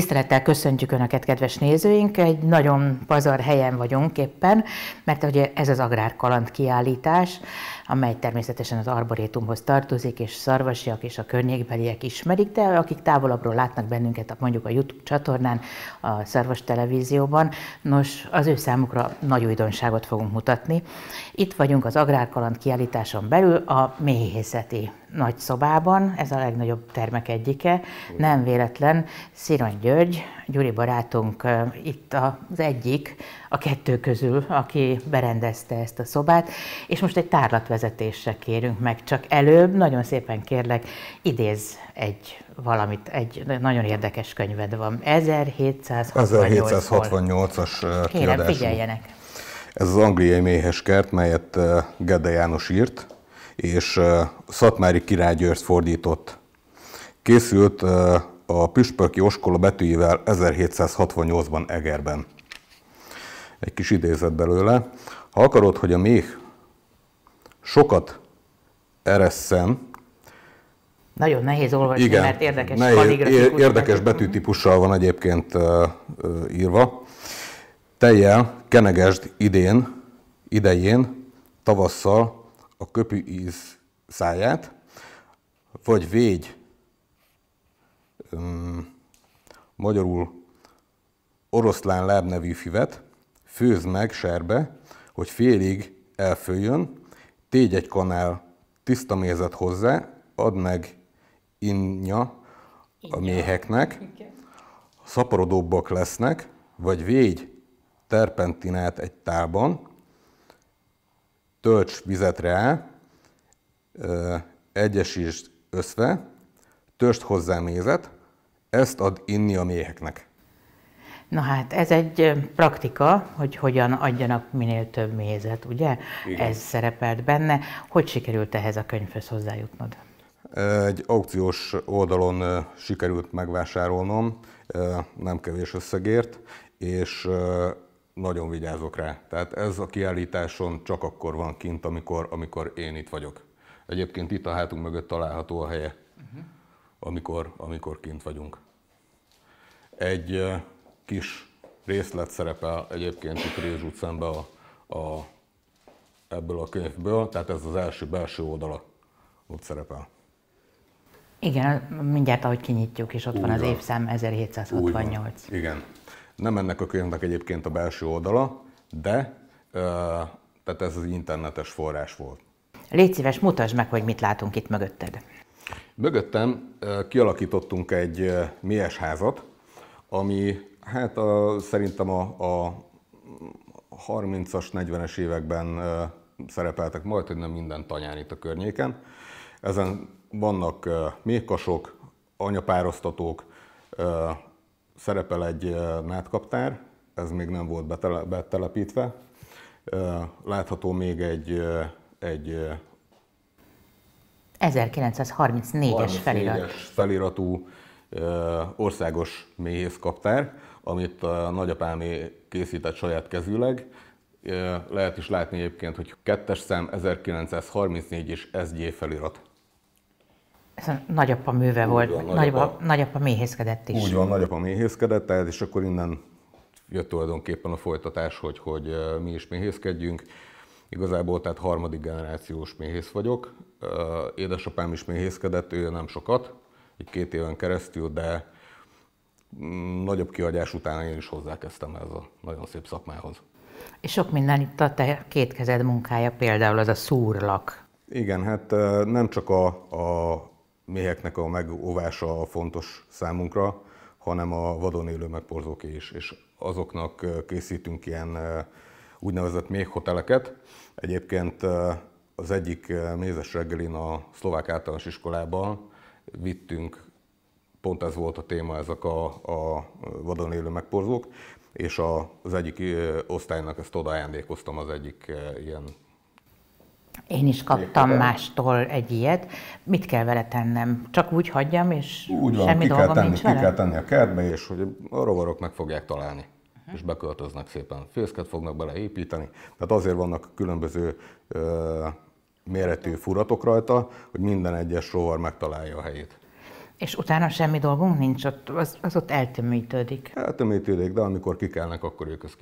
Tisztelettel köszöntjük Önöket, kedves nézőink! Egy nagyon pazar helyen vagyunk éppen, mert ugye ez az Agrárkaland kiállítás, amely természetesen az arborétumhoz tartozik, és szarvasiak és a környékbeliek ismerik, de akik távolabbról látnak bennünket, mondjuk a YouTube csatornán, a Szarvas Televízióban, nos, az ő számukra nagy újdonságot fogunk mutatni. Itt vagyunk az Agrárkaland kiállításon belül a méhészeti nagy szobában, ez a legnagyobb termek egyike, nem véletlen Szirony György, Gyuri barátunk itt az egyik, a kettő közül, aki berendezte ezt a szobát, és most egy tárlatvezetésre kérünk meg, csak előbb nagyon szépen kérlek, idéz egy valamit, egy nagyon érdekes könyved van, 1768 1768-as Kérem, figyeljenek! Ez az angliai kert, melyet Gede János írt, és Szatmári Király György fordított. Készült a püspöki oskola betűivel 1768-ban Egerben. Egy kis idézet belőle. Ha akarod, hogy a méh sokat eresszen, nagyon nehéz olvasni, Igen, mert érdekes nehéz, Érdekes betűtípussal van egyébként írva. Tejjel, kenegesd idén, idején, tavasszal a köpű íz száját, vagy végy um, magyarul oroszlán lábnevű füvet, főz meg serbe, hogy félig elfőjön, tégy egy kanál tiszta mézet hozzá, add meg innya a méheknek, szaporodóbbak lesznek, vagy végy terpentinát egy tálban, tölts vizet rá, egyesítsd összve, törst hozzá mézet, ezt ad inni a méheknek. Na hát, ez egy praktika, hogy hogyan adjanak minél több mézet, ugye? Igen. Ez szerepelt benne. Hogy sikerült ehhez a könyvhöz hozzájutnod? Egy aukciós oldalon sikerült megvásárolnom, nem kevés összegért, és nagyon vigyázok rá. Tehát ez a kiállításon csak akkor van kint, amikor, amikor én itt vagyok. Egyébként itt a hátunk mögött található a helye amikor, amikor kint vagyunk. Egy kis részlet szerepel egyébként itt Rézs utcánbe a, a, ebből a könyvből, tehát ez az első belső oldala ott szerepel. Igen, mindjárt ahogy kinyitjuk, és ott Úgy van az évszám 1768. Igen. Nem ennek a könyvnek egyébként a belső oldala, de tehát ez az internetes forrás volt. Légy szíves, mutasd meg, hogy mit látunk itt mögötted. Mögöttem kialakítottunk egy mélyes házat, ami hát a, szerintem a, a 30-as, 40-es években szerepeltek majd, hogy nem minden tanyán itt a környéken. Ezen vannak méhkasok, anyapárosztatók, szerepel egy nátkaptár, ez még nem volt betelepítve. Látható még egy, egy 1934-es felirat. feliratú országos méhészkaptár, amit a nagyapámé készített saját kezűleg. Lehet is látni egyébként, hogy kettes szám 1934 és SG felirat. Ez a nagyapa műve Úgy volt, van, nagyapa, nagyapa, nagyapa méhészkedett is. Úgy van, nagyapa méhészkedett, tehát és akkor innen jött tulajdonképpen a folytatás, hogy, hogy mi is méhészkedjünk. Igazából tehát harmadik generációs méhész vagyok. Édesapám is méhészkedett, ő nem sokat, így két éven keresztül, de mm, nagyobb kihagyás után én is hozzákezdtem ez a nagyon szép szakmához. És sok minden itt a te kezed munkája, például az a szúrlak. Igen, hát nem csak a, a méheknek a megóvása fontos számunkra, hanem a vadon élő megporzóké is, és azoknak készítünk ilyen úgynevezett méhhoteleket. Egyébként az egyik mézes reggelin a szlovák általános iskolában vittünk, pont ez volt a téma, ezek a, a vadon élő megporzók, és az egyik osztálynak ezt oda ajándékoztam az egyik ilyen én is kaptam Éppen. mástól egy ilyet. Mit kell vele tennem? Csak úgy hagyjam, és úgy van, semmi ki kell dolgom tenni, nincs ki vele? kell tenni a kertbe, és hogy a rovarok meg fogják találni uh-huh. és beköltöznek szépen. Fészket fognak bele építeni, tehát azért vannak különböző ö, méretű furatok rajta, hogy minden egyes rovar megtalálja a helyét. És utána semmi dolgunk nincs, ott, az, az ott eltömítődik. Eltömítődik, de amikor kikelnek, akkor ők ezt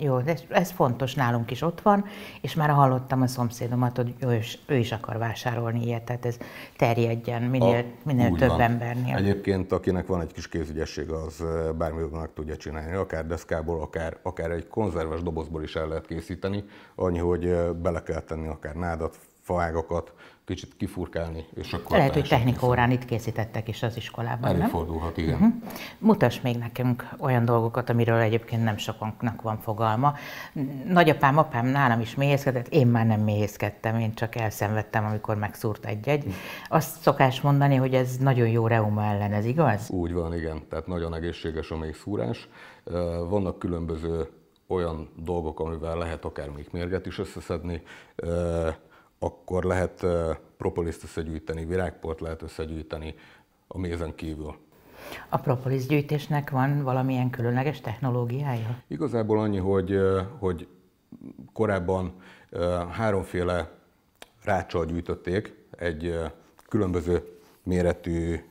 jó, de ez, ez fontos, nálunk is ott van, és már hallottam a szomszédomat, hogy ő is, ő is akar vásárolni ilyet, tehát ez terjedjen minél, a, minél több van. embernél. Egyébként, akinek van egy kis kézügyesség, az eh, meg tudja csinálni, akár deszkából, akár, akár egy konzerves dobozból is el lehet készíteni, annyi, hogy eh, bele kell tenni akár nádat, faágokat, kicsit kifurkálni. És akkor Lehet, hogy technikórán itt készítettek is az iskolában, Előfordulhat, nem? igen. Uh-huh. Mutasd még nekünk olyan dolgokat, amiről egyébként nem sokanknak van fogalma. Nagyapám, apám nálam is méhészkedett, én már nem méhészkedtem, én csak elszenvedtem, amikor megszúrt egy-egy. Azt szokás mondani, hogy ez nagyon jó reuma ellen, ez igaz? Úgy van, igen. Tehát nagyon egészséges a méhszúrás. Vannak különböző olyan dolgok, amivel lehet akár még mérget is összeszedni akkor lehet propoliszt összegyűjteni, virágport lehet összegyűjteni a mézen kívül. A propolis gyűjtésnek van valamilyen különleges technológiája? Igazából annyi, hogy, hogy korábban háromféle rácsal gyűjtötték egy különböző méretű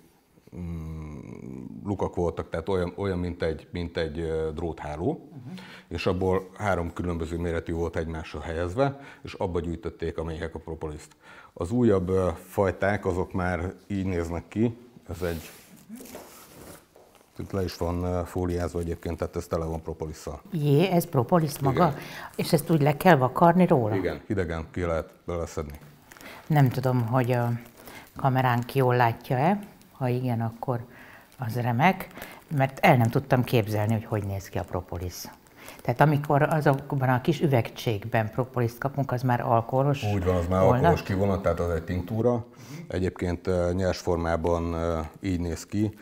mm, lukak voltak, tehát olyan, olyan mint egy, mint egy drótháló, uh-huh. és abból három különböző méretű volt egymásra helyezve, és abba gyűjtötték a méhek a propoliszt. Az újabb fajták azok már így néznek ki, ez egy itt le is van fóliázva egyébként, tehát ez tele van propolisszal. Jé, ez propolisz maga? Igen. És ezt úgy le kell vakarni róla? Igen, hidegen ki lehet beleszedni. Nem tudom, hogy a kameránk jól látja-e. Ha igen, akkor az remek, mert el nem tudtam képzelni, hogy hogy néz ki a propolis. Tehát amikor azokban a kis üvegcsékben propoliszt kapunk, az már alkoholos Úgy van, az már volna. alkoholos kivonat, tehát az egy tinktúra. Egyébként nyers formában így néz ki,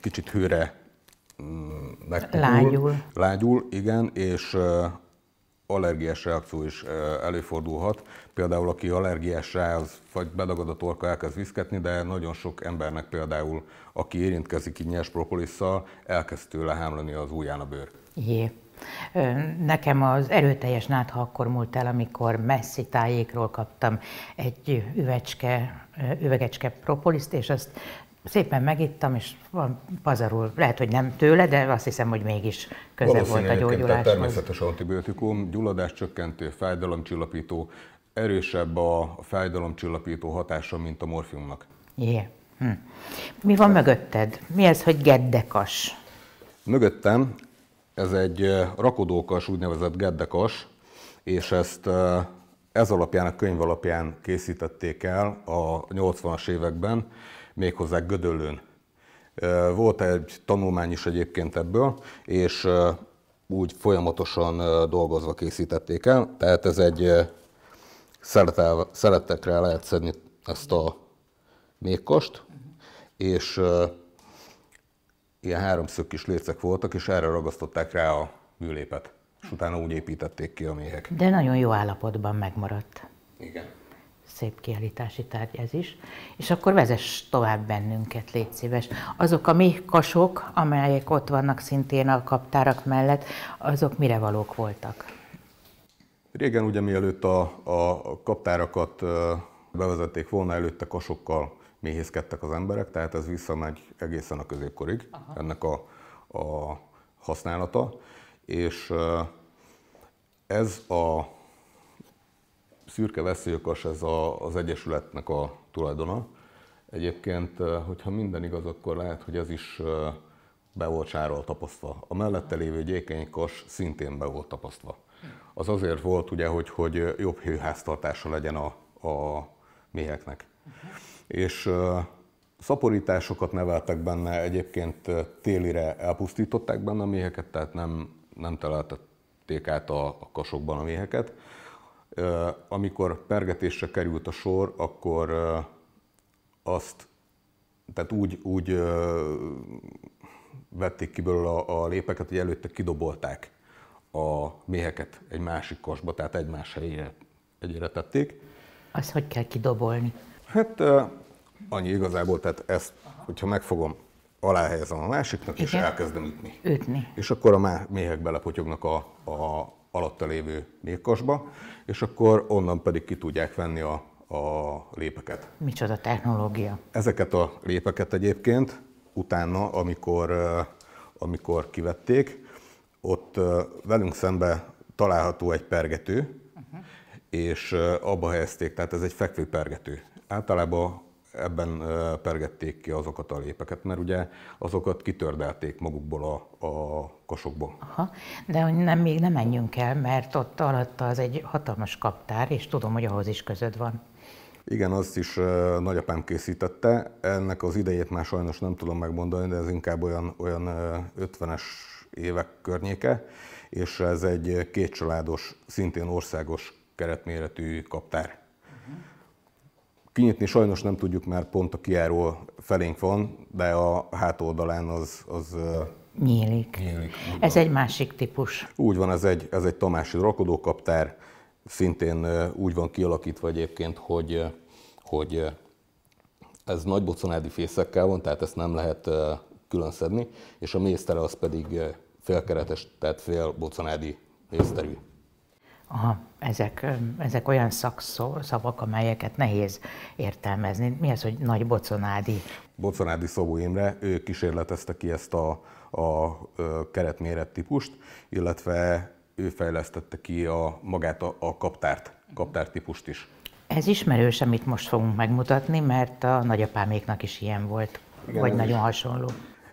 kicsit hőre mm, megpukul, lágyul. lágyul, igen, és allergiás reakció is előfordulhat például aki allergiás rá, az vagy bedagad a torka, elkezd viszketni, de nagyon sok embernek például, aki érintkezik így nyers propolisszal, elkezd tőle hámlani az ujján a bőr. Jé. Nekem az erőteljes nátha akkor múlt el, amikor messzi tájékról kaptam egy üvecske, üvegecske propoliszt, és azt szépen megittam, és van pazarul, lehet, hogy nem tőle, de azt hiszem, hogy mégis közel volt a gyógyuláshoz. természetes antibiotikum, gyulladás csökkentő, fájdalomcsillapító, erősebb a fájdalomcsillapító hatása, mint a morfiumnak. Yeah. Hm. Mi van mögötted? Mi ez, hogy geddekas? Mögöttem ez egy rakodókas, úgynevezett geddekas, és ezt ez alapján, a könyv alapján készítették el a 80-as években, méghozzá Gödöllőn. Volt egy tanulmány is egyébként ebből, és úgy folyamatosan dolgozva készítették el, tehát ez egy szeretel, szeretekre lehet szedni ezt a mékost, és ilyen háromszög kis lécek voltak, és erre ragasztották rá a műlépet, és utána úgy építették ki a méhek. De nagyon jó állapotban megmaradt. Igen. Szép kiállítási tárgy ez is. És akkor vezess tovább bennünket, légy szíves. Azok a méhkasok, amelyek ott vannak szintén a kaptárak mellett, azok mire valók voltak? Régen ugye mielőtt a, a kaptárakat bevezették volna, előtte kasokkal méhészkedtek az emberek, tehát ez visszamegy egészen a középkorig Aha. ennek a, a használata. És ez a szürke veszélyökas, ez a, az Egyesületnek a tulajdona. Egyébként, hogyha minden igaz, akkor lehet, hogy ez is be volt sárral tapasztva. A mellette lévő gyékenykas szintén be volt tapasztva az azért volt, ugye, hogy, hogy jobb hőháztartása legyen a, a méheknek. Uh-huh. És szaporításokat neveltek benne, egyébként télire elpusztították benne a méheket, tehát nem, nem teleltették át a, a kasokban a méheket. Amikor pergetésre került a sor, akkor azt, tehát úgy, úgy vették ki belőle a, a lépeket, hogy előtte kidobolták a méheket egy másik kosba, tehát egymás helyére egyére tették. Azt hogy kell kidobolni? Hát annyi igazából, tehát ezt, hogyha megfogom, aláhelyezem a másiknak, Igen? és elkezdem ütni. Ütni. És akkor a méhek belepotyognak a, a alatta lévő méhkasba, és akkor onnan pedig ki tudják venni a, a lépeket. Micsoda technológia? Ezeket a lépeket egyébként utána, amikor, amikor kivették, ott velünk szembe található egy pergető, uh-huh. és abba helyezték, tehát ez egy fekvő pergető. Általában ebben pergették ki azokat a lépeket, mert ugye azokat kitördelték magukból a, a kasokból. Aha, de hogy nem, még nem menjünk el, mert ott alatta az egy hatalmas kaptár, és tudom, hogy ahhoz is között van. Igen, azt is nagyapám készítette. Ennek az idejét már sajnos nem tudom megmondani, de ez inkább olyan, olyan 50-es évek környéke, és ez egy kétcsaládos, szintén országos keretméretű kaptár. Kinyitni sajnos nem tudjuk, mert pont a kiáró felénk van, de a hátoldalán az, az nyílik. nyílik. Ez egy másik típus. Úgy van, ez egy, ez egy Tamási rakodókaptár, szintén úgy van kialakítva egyébként, hogy, hogy ez nagy boconádi fészekkel van, tehát ezt nem lehet külön szedni, és a méztere az pedig félkeretes, tehát fél bocanádi észterű. Aha, ezek, ezek olyan szakszó, szavak, amelyeket nehéz értelmezni. Mi az, hogy nagy bocanádi? Bocanádi Szabó Imre, ő kísérletezte ki ezt a, a keretméret típust, illetve ő fejlesztette ki a, magát a, a kaptárt, kaptárt típust is. Ez ismerős, amit most fogunk megmutatni, mert a nagyapáméknak is ilyen volt, Igen, vagy nagyon is. hasonló.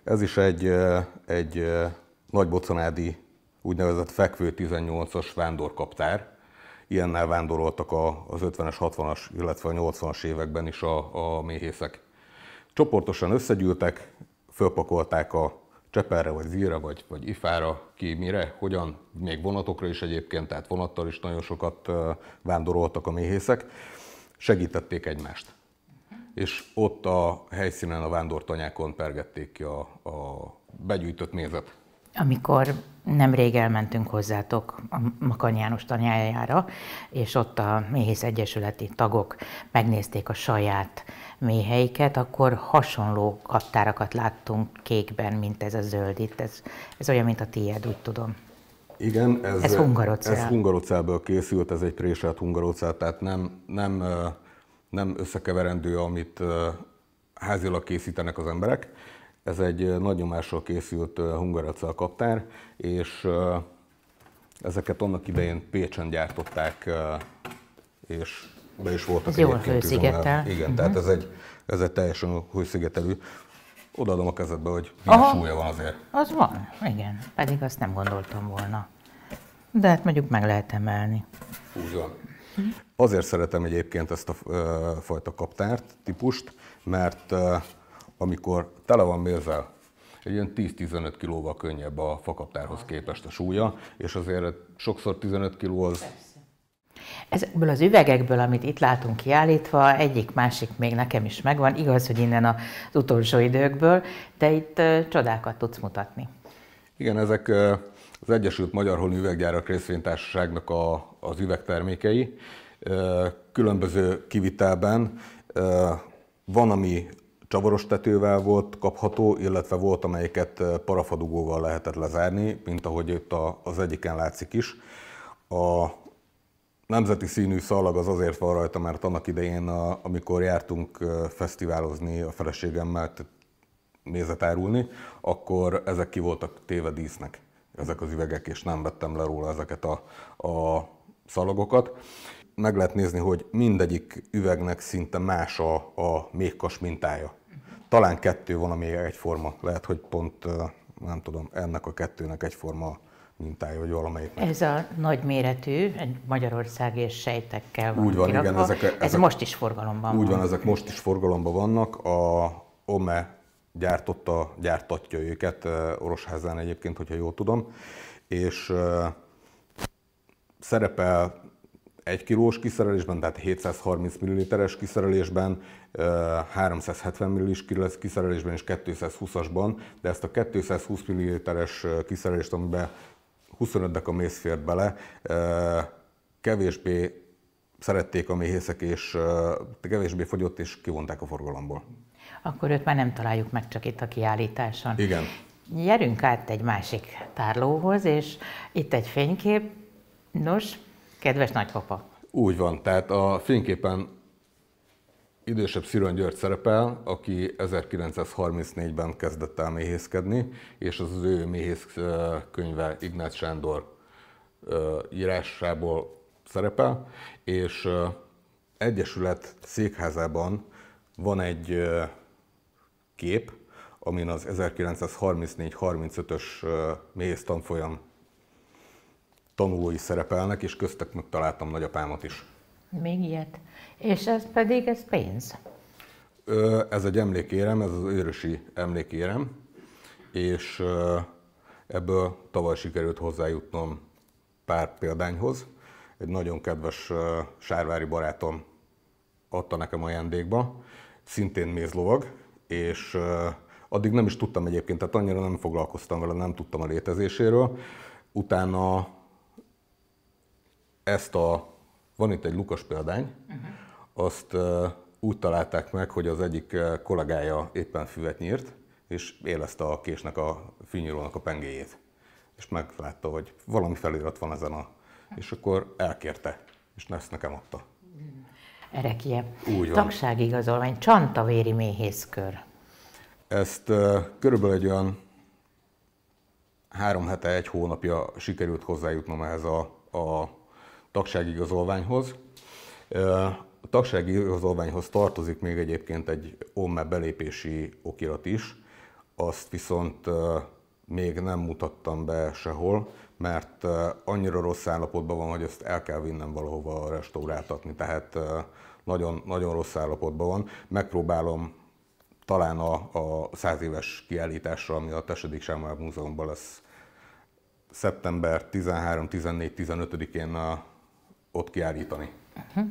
Ez is egy, egy nagybocanádi úgynevezett fekvő 18-as vándorkaptár. Ilyennel vándoroltak az 50-es, 60-as, illetve a 80-as években is a, a méhészek. Csoportosan összegyűltek, fölpakolták a Cseperre, vagy Zíra, vagy, vagy Ifára, ki mire, hogyan, még vonatokra is egyébként, tehát vonattal is nagyon sokat vándoroltak a méhészek, segítették egymást. És ott a helyszínen, a vándortanyákon pergették ki a, a begyűjtött mézet amikor Nemrég elmentünk hozzátok a Makany János tanyájára, és ott a Méhész Egyesületi tagok megnézték a saját méheiket, akkor hasonló kaptárakat láttunk kékben, mint ez a zöld itt. Ez, ez olyan, mint a tiéd, úgy tudom. Igen, ez, ez hungarocál. Ez hungarocából készült, ez egy préselt hungarocá, tehát nem, nem, nem összekeverendő, amit házilag készítenek az emberek. Ez egy nagy nyomással készült hungaracel kaptár, és ezeket annak idején Pécsen gyártották, és be is voltak ez jó Igen, uh-huh. tehát mhm. ez egy, ez egy teljesen hőszigetelű. Odaadom a kezedbe, hogy milyen Aha, súlya van azért. Az van, igen. Pedig azt nem gondoltam volna. De hát mondjuk meg lehet emelni. Úgy van. Azért szeretem egyébként ezt a fajta kaptárt, típust, mert amikor tele van mézzel, egy ilyen 10-15 kilóval könnyebb a fakaptárhoz ah. képest a súlya, és azért sokszor 15 kiló az Ezekből az üvegekből, amit itt látunk kiállítva, egyik másik még nekem is megvan, igaz, hogy innen az utolsó időkből, de itt csodákat tudsz mutatni. Igen, ezek az Egyesült Magyar Holmi Üveggyárak részvénytársaságnak a, az üvegtermékei. különböző kivitelben van, ami csavaros tetővel volt kapható, illetve volt, amelyiket eh, parafadugóval lehetett lezárni, mint ahogy itt az egyiken látszik is. A nemzeti színű szalag az azért van rajta, mert annak idején, amikor jártunk eh, fesztiválozni a feleségemmel, mézet árulni, akkor ezek ki voltak téve dísznek, ezek az üvegek, és nem vettem le róla ezeket a, a szalagokat. Meg lehet nézni, hogy mindegyik üvegnek szinte más a, a méhkas mintája. Talán kettő van, ami egyforma. Lehet, hogy pont, nem tudom, ennek a kettőnek egyforma mintája, vagy valamelyik. Ez a nagyméretű, Magyarország és sejtekkel van Úgy van, kirakva. igen, ezek, ezek, Ez most is forgalomban Úgy van, van, ezek most is forgalomban vannak. A OME gyártotta, gyártatja őket, Orosházán egyébként, hogyha jól tudom, és szerepel 1 kilós kiszerelésben, tehát 730 ml-es kiszerelésben, 370 ml-es kiszerelésben és 220-asban, de ezt a 220 ml-es kiszerelést, amiben 25 deka méz fért bele, kevésbé szerették a méhészek, és kevésbé fogyott, és kivonták a forgalomból. Akkor őt már nem találjuk meg csak itt a kiállításon. Igen. Gyerünk át egy másik tárlóhoz, és itt egy fénykép. Nos, Kedves nagypapa. Úgy van, tehát a fényképen idősebb Szirön György szerepel, aki 1934-ben kezdett el méhészkedni, és az, az ő méhész könyve Ignác Sándor írásából szerepel, és Egyesület székházában van egy kép, amin az 1934-35-ös méhész tanfolyam tanulói szerepelnek, és meg találtam nagyapámat is. Még ilyet. És ez pedig, ez pénz? Ez egy emlékérem, ez az őrösi emlékérem, és ebből tavaly sikerült hozzájutnom pár példányhoz. Egy nagyon kedves sárvári barátom adta nekem ajándékba, szintén mézlovag, és addig nem is tudtam egyébként, tehát annyira nem foglalkoztam vele, nem tudtam a létezéséről. Utána ezt a, van itt egy lukas példány, uh-huh. azt úgy találták meg, hogy az egyik kollégája éppen füvet nyírt, és élezte a késnek a fűnyírónak a pengéjét. És meglátta, hogy valami felirat van ezen a... És akkor elkérte, és ezt nekem adta. Erekje. Úgy van. Tagságigazolvány, csantavéri méhészkör. Ezt uh, körülbelül egy olyan három hete, egy hónapja sikerült hozzájutnom ehhez a, a tagságigazolványhoz. A tagságigazolványhoz tartozik még egyébként egy OMME belépési okirat is, azt viszont még nem mutattam be sehol, mert annyira rossz állapotban van, hogy ezt el kell vinnem valahova restauráltatni, tehát nagyon, nagyon rossz állapotban van. Megpróbálom talán a, a száz éves kiállításra, ami a Tesedik Sámár Múzeumban lesz szeptember 13, 14, 15-én a ott kiállítani. Uh-huh.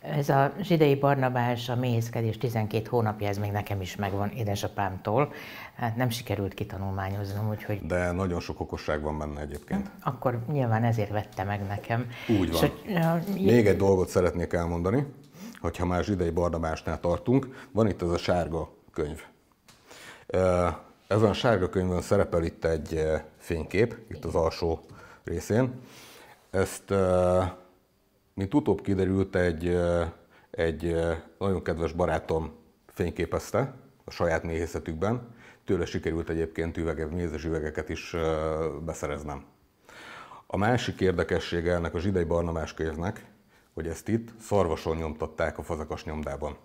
Ez a zsidei Barnabás a méhészkedés 12 hónapja, ez még nekem is megvan édesapámtól. Hát nem sikerült kitanulmányoznom, úgyhogy... De nagyon sok okosság van benne egyébként. Uh-huh. Akkor nyilván ezért vette meg nekem. Úgy van. És, Még egy dolgot szeretnék elmondani, hogyha már zsidei Barnabásnál tartunk. Van itt ez a sárga könyv. Uh, ezen a sárga könyvön szerepel itt egy uh, fénykép, itt az alsó részén. Ezt uh, mint utóbb kiderült, egy, egy nagyon kedves barátom fényképezte a saját méhészetükben. Tőle sikerült egyébként üvege, mézes üvegeket is beszereznem. A másik érdekessége ennek a zsidai barnamás könyvnek, hogy ezt itt szarvason nyomtatták a fazakas nyomdában.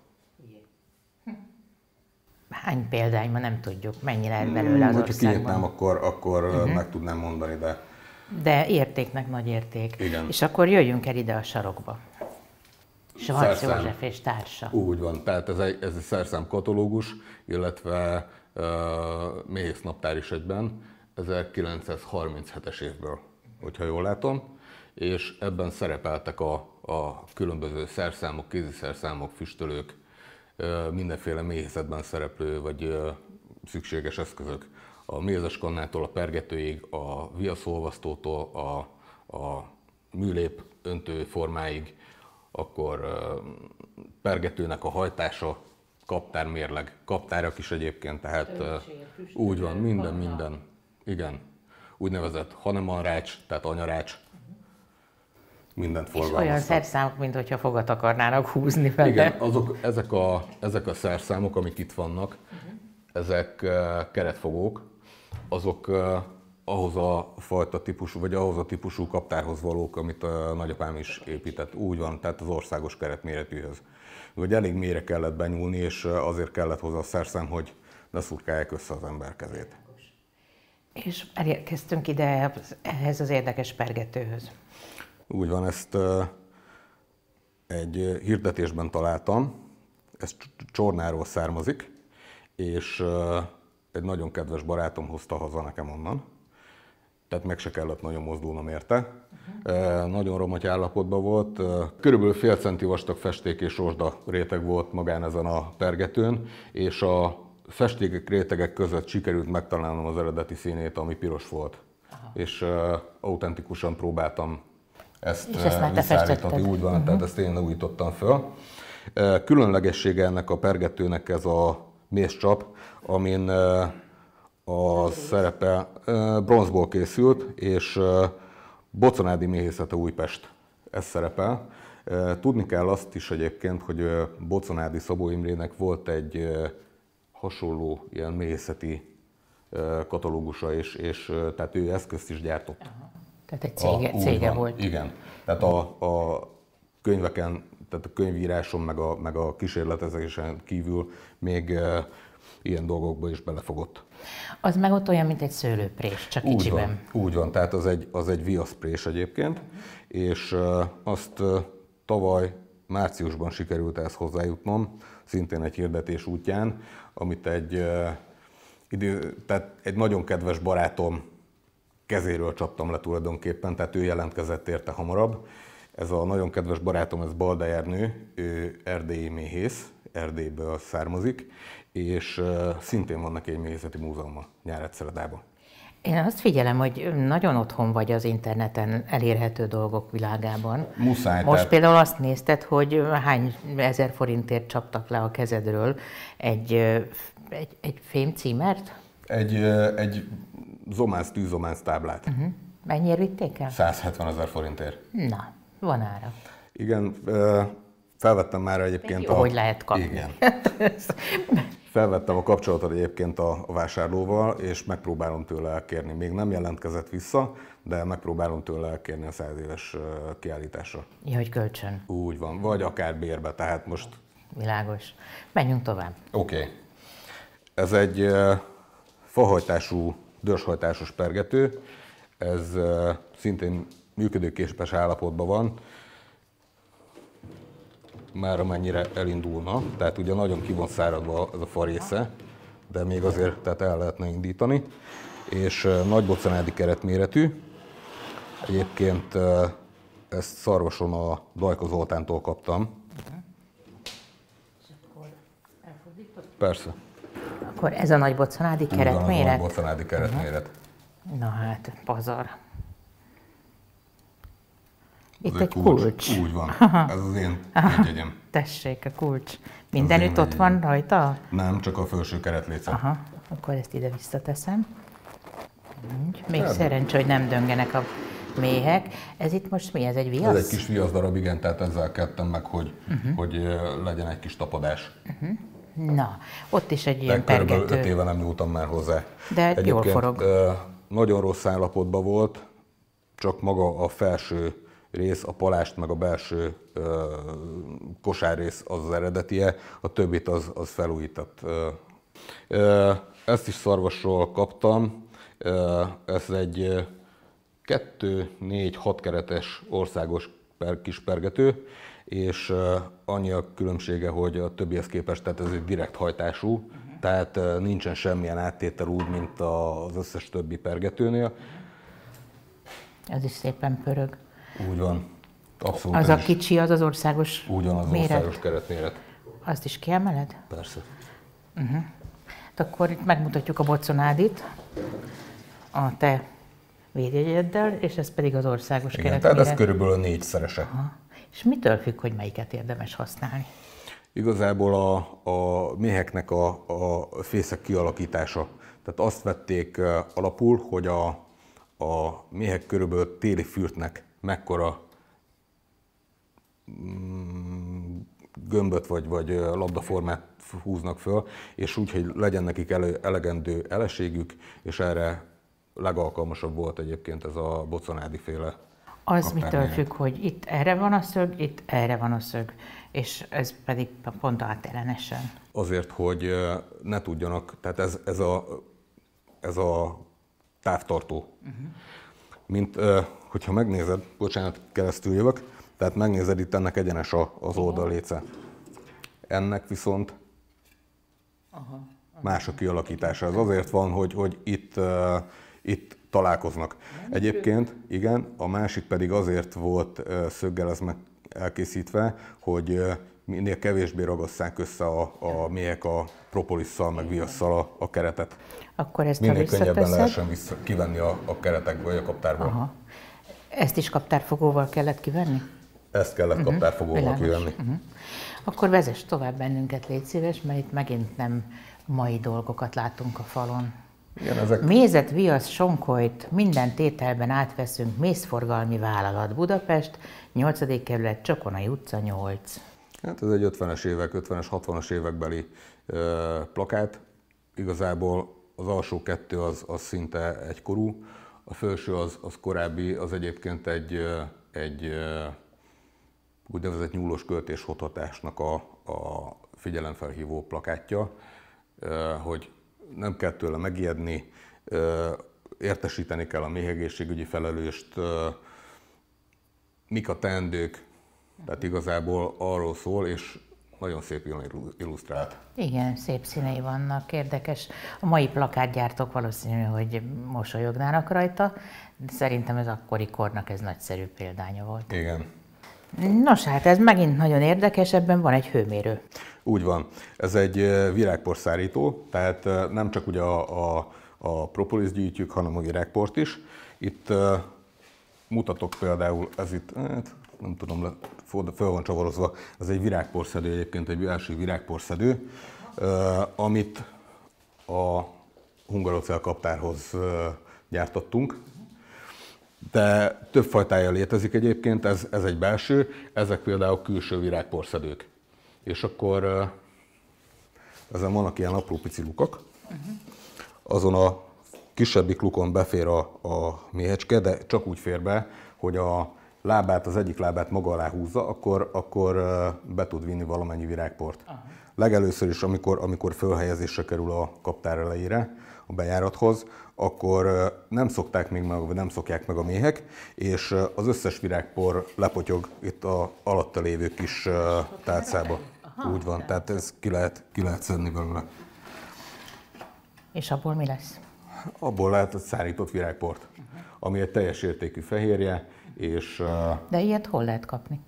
Hány példány, ma nem tudjuk, mennyi lehet belőle hmm, az országban. Ha akkor, akkor uh-huh. meg tudnám mondani, de de értéknek nagy érték. Igen. És akkor jöjjünk el ide a sarokba. Svarc József és társa. Úgy van, tehát ez egy, ez egy szerszám katalógus, illetve uh, méhész naptár is egyben, 1937-es évből, hogyha jól látom, és ebben szerepeltek a, a különböző szerszámok, kéziszerszámok, füstölők, uh, mindenféle méhészetben szereplő vagy uh, szükséges eszközök a mézeskannától a pergetőig, a viaszolvasztótól a, a műlép öntő formáig, akkor pergetőnek a hajtása, kaptármérleg, kaptárak is egyébként, tehát Töltség, úgy van, minden, kapna. minden, igen, úgynevezett rács, tehát anyarács, mindent forgalmaztak. És olyan szerszámok, mint hogyha fogat akarnának húzni vele. Igen, azok, ezek, a, ezek a szerszámok, amik itt vannak, uh-huh. ezek keretfogók, azok ahhoz a fajta típusú, vagy ahhoz a típusú kaptárhoz valók, amit a nagyapám is épített. Úgy van, tehát az országos keretméretűhöz. Vagy elég mélyre kellett benyúlni, és azért kellett hozzá a szerszem, hogy ne szurkálják össze az ember kezét. És elérkeztünk ide ehhez az érdekes pergetőhöz. Úgy van, ezt egy hirdetésben találtam, ez Csornáról származik, és egy nagyon kedves barátom hozta haza nekem onnan, tehát meg se kellett nagyon mozdulnom érte. Uh-huh. Nagyon romaty állapotban volt, körülbelül fél centi vastag festék és rozsda réteg volt magán ezen a pergetőn, és a festékek rétegek között sikerült megtalálnom az eredeti színét, ami piros volt. Aha. És uh, autentikusan próbáltam ezt, és ezt Úgy van, uh-huh. tehát mhm. ezt én újítottam föl. Különlegessége ennek a pergetőnek ez a mézcsap, amin a szerepe bronzból készült, és Boconádi Méhészete Újpest, ez szerepel. Tudni kell azt is egyébként, hogy Boconádi Szabó Imrének volt egy hasonló ilyen méhészeti katalógusa, és, és tehát ő eszközt is gyártott. Aha. Tehát egy cége, a, cége volt. Igen. Tehát a, a könyveken, tehát a könyvíráson, meg a, meg a kísérletezésen kívül még ilyen dolgokba is belefogott. Az meg ott olyan, mint egy szőlőprés, csak úgy Van, úgy van, tehát az egy, az egy viaszprés egyébként, és azt tavaly márciusban sikerült ezt hozzájutnom, szintén egy hirdetés útján, amit egy, idő, tehát egy nagyon kedves barátom kezéről csaptam le tulajdonképpen, tehát ő jelentkezett érte hamarabb. Ez a nagyon kedves barátom, ez Balda Ernő, ő erdélyi méhész, Erdélyből származik, és szintén vannak egy művészeti múzeuma Nyáregyszeredában. Én azt figyelem, hogy nagyon otthon vagy az interneten elérhető dolgok világában. Muszáj. Most tehát... például azt nézted, hogy hány ezer forintért csaptak le a kezedről egy, egy, egy címert? Egy, egy zománc, tűzománc táblát. Uh-huh. Mhm. Mennyire vitték el? 170 ezer forintért. Na, van ára. Igen, Felvettem már egyébként Jó, a... Hogy lehet kapni. Igen. Hát Felvettem a kapcsolatot egyébként a vásárlóval, és megpróbálom tőle elkérni. Még nem jelentkezett vissza, de megpróbálom tőle elkérni a száz éves kiállításra. Ja, hogy kölcsön. Úgy van, vagy akár bérbe, tehát most... Világos. Menjünk tovább. Oké. Okay. Ez egy fahajtású, dörshajtásos pergető. Ez szintén működőképes állapotban van már amennyire elindulna, tehát ugye nagyon ki van száradva az a fa része, de még azért tehát el lehetne indítani, és nagy bocanádi keretméretű. Egyébként ezt szarvason a Dajka Zoltántól kaptam. Persze. Akkor ez a nagy bocanádi keretméret? Igen, a nagy bocanádi keretméret. Na hát, pazar. Itt egy, egy kulcs. kulcs. Úgy van, Aha. ez az én egyegyem. Tessék, a kulcs. Mindenütt ott van rajta? Nem, csak a felső keretléce. Aha, akkor ezt ide visszateszem. Úgy, Még Szerint. szerencsé, hogy nem döngenek a méhek. Ez itt most mi? Ez egy viasz? Ez egy kis viasz darab, igen, tehát ezzel kettem meg, hogy, uh-huh. hogy legyen egy kis tapadás. Uh-huh. Na, ott is egy ilyen pergető. Körülbelül öt éve nem nyúltam már hozzá. De Egyébként, jól forog. Nagyon rossz állapotban volt, csak maga a felső rész, a palást meg a belső ö, rész az az eredetie, a többit az, az felújított. Ö, ö, ezt is szarvasról kaptam, ö, ez egy 2-4-6 keretes országos per, kispergető, és ö, annyi a különbsége, hogy a többihez képest, tehát ez egy direkt hajtású, tehát ö, nincsen semmilyen áttétel úgy, mint az összes többi pergetőnél. Ez is szépen pörög. Úgy van. Abszolút az a is. kicsi, az az országos Úgy van, az méret. országos keretméret. Azt is kiemeled? Persze. Uh-huh. Akkor itt megmutatjuk a boconádit, a te védjegyeddel, és ez pedig az országos Igen, keretméret. tehát ez körülbelül a négyszerese. Aha. És mitől függ, hogy melyiket érdemes használni? Igazából a, a méheknek a, a fészek kialakítása. Tehát azt vették alapul, hogy a, a méhek körülbelül téli fürtnek mekkora mm, gömböt vagy, vagy labdaformát húznak föl, és úgy, hogy legyen nekik elő, elegendő eleségük, és erre legalkalmasabb volt egyébként ez a bocanádi féle. Az mit függ, hogy itt erre van a szög, itt erre van a szög, és ez pedig pont átellenesen. Azért, hogy ne tudjanak, tehát ez, ez, a, ez a távtartó. Uh-huh. Mint hogyha megnézed, bocsánat, keresztül jövök, tehát megnézed itt ennek egyenes az oldalléce. Ennek viszont más a kialakítása. Ez azért van, hogy, hogy itt, uh, itt találkoznak. Egyébként, igen, a másik pedig azért volt uh, szöggel ez meg elkészítve, hogy uh, minél kevésbé ragasszák össze a, a mélyek a propolisszal, meg viasszal a, a keretet. Akkor ezt minél könnyebben lehessen vissza, kivenni a, a keretekből, vagy a kaptárból. Aha. Ezt is kaptárfogóval kellett kivenni? Ezt kellett uh-huh. kaptárfogóval kivenni. Uh-huh. Akkor vezess tovább bennünket, légy szíves, mert itt megint nem mai dolgokat látunk a falon. Igen, ezek... Mézet, viasz, sonkojt, minden tételben átveszünk mészforgalmi vállalat Budapest, 8. kerület, Csokonai utca 8. Hát ez egy 50-es évek, 50-es, 60-as évekbeli ö, plakát. Igazából az alsó kettő az, az szinte egykorú, a felső az, az korábbi, az egyébként egy, egy úgynevezett nyúlós költés hothatásnak a, a figyelemfelhívó plakátja, hogy nem kell tőle megijedni, értesíteni kell a méhegészségügyi felelőst, mik a teendők, tehát igazából arról szól, és nagyon szép jól illusztrált. Igen, szép színei vannak, érdekes. A mai plakátgyártók valószínű, hogy mosolyognának rajta, de szerintem ez akkori kornak ez nagyszerű példánya volt. Igen. Nos, hát ez megint nagyon érdekes, ebben van egy hőmérő. Úgy van. Ez egy virágporszárító, tehát nem csak ugye a, a, a propolis gyűjtjük, hanem a virágport is. Itt mutatok például, ez itt, hát, nem tudom, le, föl van csavarozva, ez egy virágporszedő egyébként, egy első virágporszedő, amit a hungarocel kaptárhoz gyártottunk, de több fajtája létezik egyébként, ez, ez egy belső, ezek például külső virágporszedők. És akkor ezen vannak ilyen apró pici lukak, azon a kisebbik lukon befér a, a méhecske, de csak úgy fér be, hogy a lábát, az egyik lábát maga alá húzza, akkor, akkor be tud vinni valamennyi virágport. Aha. Legelőször is, amikor, amikor fölhelyezésre kerül a kaptár elejére, a bejárathoz, akkor nem szokták még meg, vagy nem szokják meg a méhek, és az összes virágpor lepotyog itt a alatta lévő kis tárcába. Aha, Úgy van, tehát ez ki lehet, ki lehet szedni belőle. És abból mi lesz? Abból lehet a szárított virágport, ami egy teljes értékű fehérje, és, De ilyet hol lehet kapni?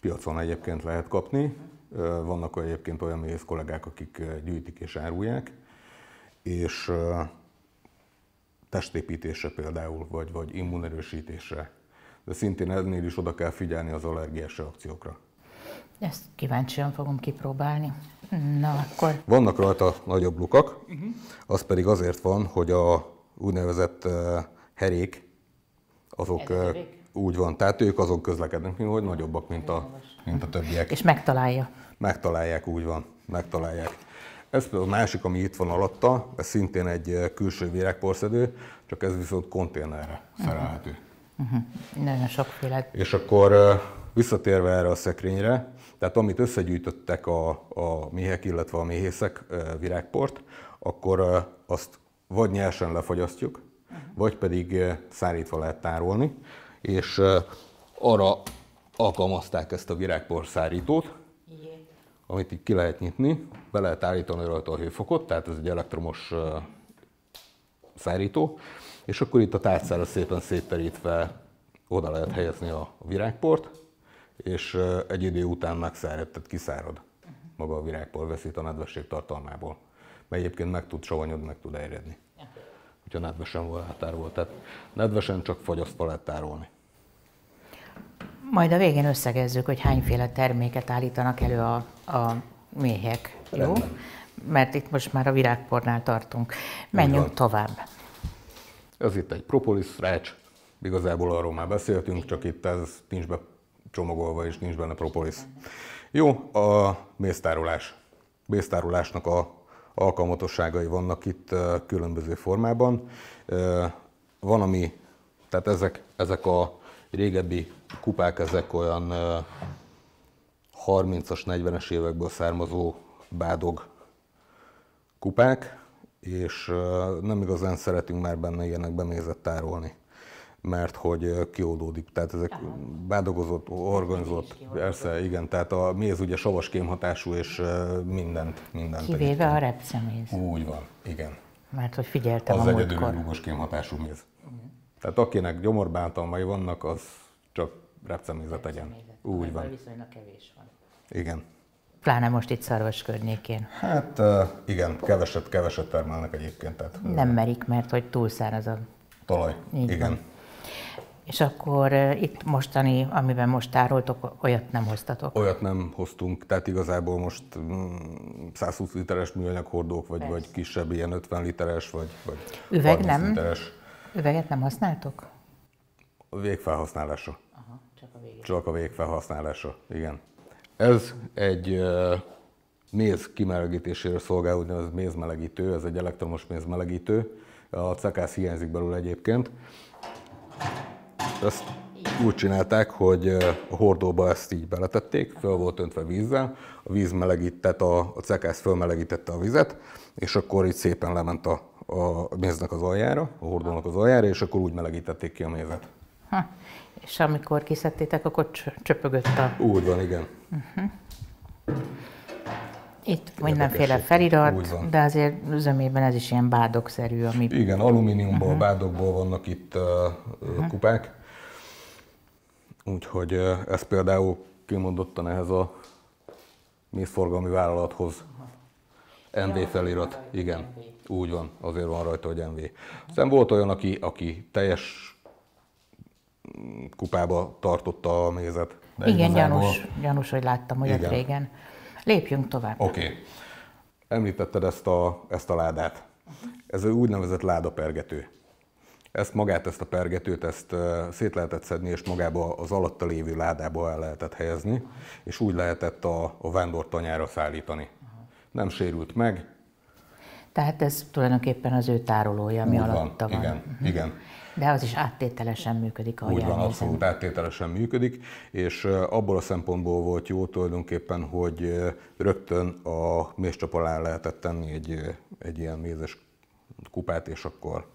Piacon egyébként lehet kapni. Vannak egyébként olyan méhész kollégák, akik gyűjtik és árulják, és testépítése például, vagy, vagy immunerősítése De szintén ennél is oda kell figyelni az allergiás reakciókra. Ezt kíváncsian fogom kipróbálni. Na akkor... Vannak rajta nagyobb lukak, uh-huh. az pedig azért van, hogy a úgynevezett herék, azok... Úgy van, tehát ők azok közlekednek, hogy nagyobbak, mint a, mint a többiek. És megtalálja. Megtalálják, úgy van, megtalálják. Ez például a másik, ami itt van alatta, ez szintén egy eh, külső virágporszedő, csak ez viszont konténerre szerelhető. Uh-huh. uh-huh. Nagyon sokféle. És akkor eh, visszatérve erre a szekrényre, tehát amit összegyűjtöttek a, a méhek, illetve a méhészek eh, virágport, akkor azt vagy nyersen lefagyasztjuk, uh-huh. vagy pedig szárítva lehet tárolni és arra alkalmazták ezt a virágporszárítót, amit így ki lehet nyitni, be lehet állítani rajta a hőfokot, tehát ez egy elektromos szárító, és akkor itt a tárcára szépen szétterítve oda lehet helyezni a virágport, és egy idő után megszárad, tehát kiszárad mhm. maga a virágpor, veszít a nedvesség tartalmából, mert egyébként meg tud savanyod, meg tud erjedni hogyha nedvesen volt átárolva. Tehát nedvesen csak fagyasztva lehet tárolni. Majd a végén összegezzük, hogy hányféle terméket állítanak elő a, a méhek. Jó? Rendben. Mert itt most már a virágpornál tartunk. Menjünk tovább. Ez itt egy propolis rács. Igazából arról már beszéltünk, csak itt ez nincs be csomagolva és nincs benne propolis. Jó, a méztárolás. Méztárolásnak a alkalmatosságai vannak itt különböző formában. Van, ami, tehát ezek, ezek a régebbi kupák, ezek olyan 30-as, 40-es évekből származó bádog kupák, és nem igazán szeretünk már benne ilyenekbe mézet tárolni mert hogy kioldódik. Tehát ezek Aha. bádogozott, organizott, persze, igen, tehát a méz ugye savas kémhatású, és mindent, mindent. Kivéve egyébként. a repceméz. Úgy van, igen. Mert hogy figyeltem az a Az egyedül kémhatású méz. Igen. Tehát akinek gyomorbántalmai vannak, az csak repcemézet tegyen. Úgy van. Viszonylag kevés van. Igen. Pláne most itt szarvas környékén. Hát igen, keveset, keveset termelnek egyébként. Tehát, nem merik, mert hogy túl száraz a talaj. Így igen. Van. És akkor itt mostani, amiben most tároltok, olyat nem hoztatok? Olyat nem hoztunk, tehát igazából most 120 mm, literes műanyag hordók, vagy, Persze. vagy kisebb, ilyen 50 literes, vagy, vagy Üveg nem? literes. Üveget nem használtok? A végfelhasználásra. Aha, csak a végén. Csak a végfelhasználásra, igen. Ez egy méz kimelegítésére szolgál, úgynevezett mézmelegítő, ez egy elektromos mézmelegítő. A cekász hiányzik belőle egyébként. Ezt úgy csinálták, hogy a hordóba ezt így beletették, föl volt öntve vízzel, a víz melegített, a, a cekász fölmelegítette a vizet, és akkor így szépen lement a, a méznek az aljára, a hordónak az aljára, és akkor úgy melegítették ki a mézet. Ha. És amikor kiszedtétek, akkor csöpögött a... Úgy van, igen. Uh-huh. Itt mindenféle felirat, de azért zömében ez is ilyen bádokszerű. Ami... Igen, alumíniumból, uh-huh. bádokból vannak itt uh, uh-huh. kupák, úgyhogy uh, ez például kimondottan ehhez a mézforgalmi vállalathoz NV felirat, igen, úgy van, azért van rajta, hogy NV. Aztán volt olyan, aki, aki teljes kupába tartotta a mézet. De igen, gyanús, gyanús, hogy láttam olyat igen. régen. Lépjünk tovább. Oké. Okay. Említetted ezt a, ezt a ládát. Ez egy úgynevezett ládapergető. Ezt magát, ezt a pergetőt, ezt szét lehetett szedni, és magába az alatta lévő ládába el lehetett helyezni, és úgy lehetett a, a tanyára szállítani. Nem sérült meg. Tehát ez tulajdonképpen az ő tárolója, ami Úgy alatta van. van. Igen, mhm. igen. De az is áttételesen működik, ahogy Úgy van, elnézem. abszolút áttételesen működik, és abból a szempontból volt jó tulajdonképpen, hogy rögtön a alá lehetett tenni egy, egy ilyen mézes kupát, és akkor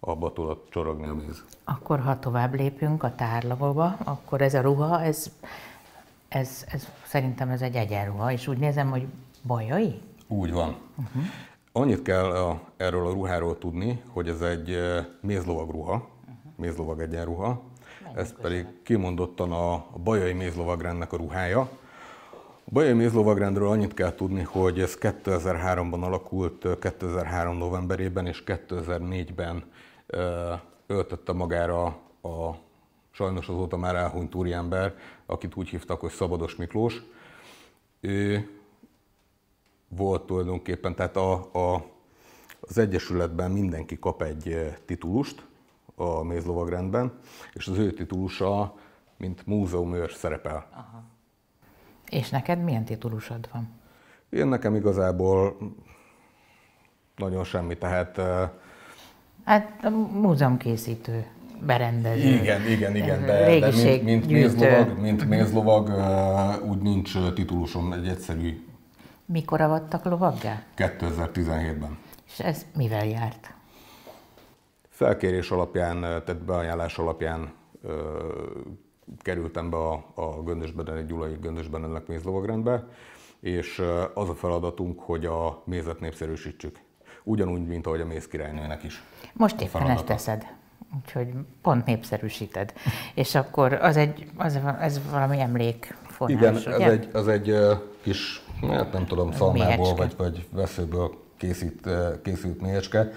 abba tudott csorogni a méz. Akkor ha tovább lépünk a tárlagba, akkor ez a ruha, ez, ez, ez szerintem ez egy egyenruha, és úgy nézem, hogy bajai? Úgy van. Uh-huh. Annyit kell a, erről a ruháról tudni, hogy ez egy eh, mézlovag ruha, uh-huh. mézlovag egyenruha, ez pedig köszönöm. kimondottan a Bajai Mézlovagrendnek a ruhája. A Bajai Mézlovagrendről annyit kell tudni, hogy ez 2003-ban alakult, 2003 eh, novemberében és 2004-ben eh, öltötte magára a sajnos azóta már elhunyt úriember, akit úgy hívtak, hogy Szabados Miklós. Ő volt tulajdonképpen, tehát a, a, az Egyesületben mindenki kap egy eh, titulust a mézlovagrendben, és az ő titulusa, mint múzeumőr szerepel. Aha. És neked milyen titulusod van? Én nekem igazából nagyon semmi, tehát... Eh, hát a múzeumkészítő berendező. Igen, igen, igen, de, de mint, mint mézlovag, mint mézlovag eh, úgy nincs titulusom, egy egyszerű mikor avattak lovaggá? 2017-ben. És ez mivel járt? Felkérés alapján, tehát beajánlás alapján ö, kerültem be a, a Göndösben, egy gyulai Göndösben ennek mézlovagrendbe, és az a feladatunk, hogy a mézet népszerűsítsük. Ugyanúgy, mint ahogy a méz királynőnek is. Most éppen ezt teszed. Úgyhogy pont népszerűsíted. És akkor az egy, az, ez valami emlék forrás, Igen, ugye? ez egy, az egy kis, hát nem tudom, szalmából vagy, vagy veszőből készít, készült méhecske.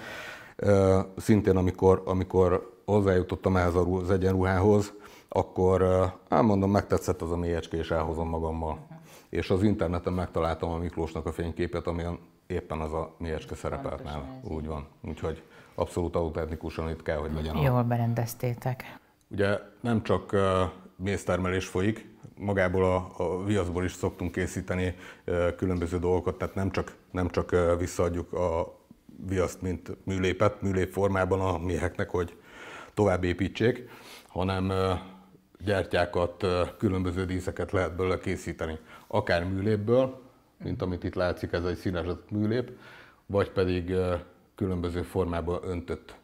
Szintén amikor, amikor hozzájutottam ehhez az egyenruhához, akkor elmondom, hát megtetszett az a mélyecske, és elhozom magammal. És az interneten megtaláltam a Miklósnak a fényképet, amilyen éppen az a mélyecske szerepelt nála. Úgy van. Úgyhogy abszolút autentikusan itt kell, hogy legyen. Jól berendeztétek. Ugye nem csak méztermelés folyik, magából a, a viaszból is szoktunk készíteni különböző dolgokat, tehát nem csak, nem csak visszaadjuk a viaszt, mint műlépet, műlép formában a méheknek, hogy tovább építsék, hanem gyertyákat, különböző díszeket lehet belőle készíteni. Akár műlépből, mint amit itt látszik, ez egy színesített műlép, vagy pedig különböző formában öntött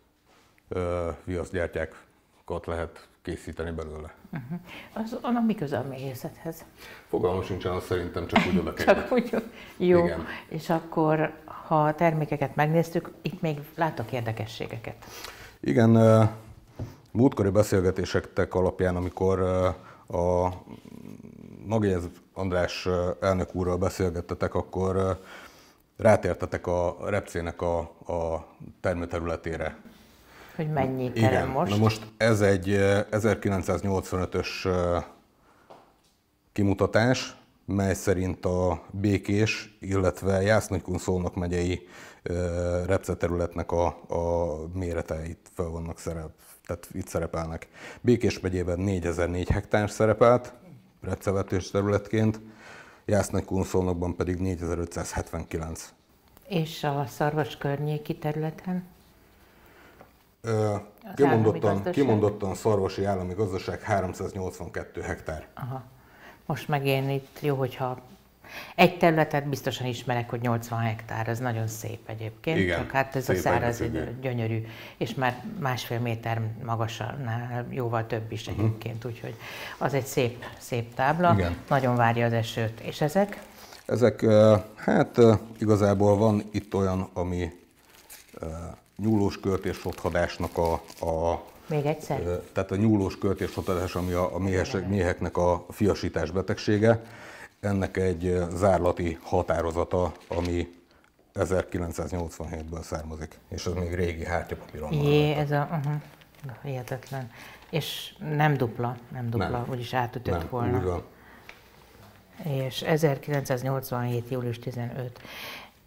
viaszgyertyákat lehet készíteni belőle. Uh-huh. Az, annak mi köze a méhészethez? Fogalmam sincs az szerintem csak úgy oda Csak úgy, jó. Igen. És akkor, ha a termékeket megnéztük, itt még látok érdekességeket. Igen, múltkori beszélgetésektek alapján, amikor a Magyar András elnök úrral beszélgettetek, akkor rátértetek a repcének a, a termőterületére hogy mennyi Igen. most. Na most ez egy 1985-ös kimutatás, mely szerint a Békés, illetve jásznagykun szolnok megyei repce területnek a, a méreteit fel vannak szerep, tehát itt szerepelnek. Békés megyében 4004 hektár szerepelt repcevetős területként, jásznagykun szolnokban pedig 4579. És a szarvas környéki területen? kimondottan, kimondottan szarvasi állami gazdaság 382 hektár. Aha. Most meg én itt jó, hogyha egy területet biztosan ismerek, hogy 80 hektár, ez nagyon szép egyébként, Igen, csak hát ez a száraz idő gyönyörű, és már másfél méter magasan, jóval több is uh-huh. úgyhogy az egy szép, szép tábla, Igen. nagyon várja az esőt. És ezek? Ezek, hát igazából van itt olyan, ami nyúlós költés a, a még egyszer? Tehát a nyúlós költés ami a, a méhesek, méheknek a fiasítás betegsége. Ennek egy zárlati határozata, ami 1987-ből származik, és az még régi hártyapapíron van. Jé, ez a... Uh-huh. Hihetetlen. És nem dupla, nem dupla, nem. úgyis átütött nem, volna. Úgy van. És 1987. július 15.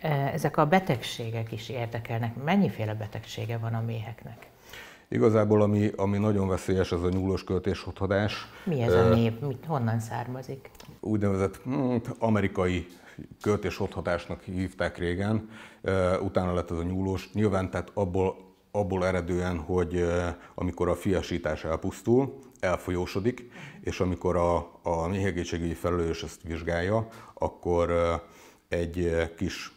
Eh, ezek a betegségek is érdekelnek. Mennyiféle betegsége van a méheknek? Igazából ami, ami nagyon veszélyes, az a nyúlós költéshotadás. Mi ez a eh, név? Mit, honnan származik? Úgynevezett hmm, amerikai költéshothatásnak hívták régen, eh, utána lett ez a nyúlós. Nyilván tehát abból, abból eredően, hogy amikor a fiasítás elpusztul, elfolyósodik, és amikor a, a méhegészségügyi felelős ezt vizsgálja, akkor egy kis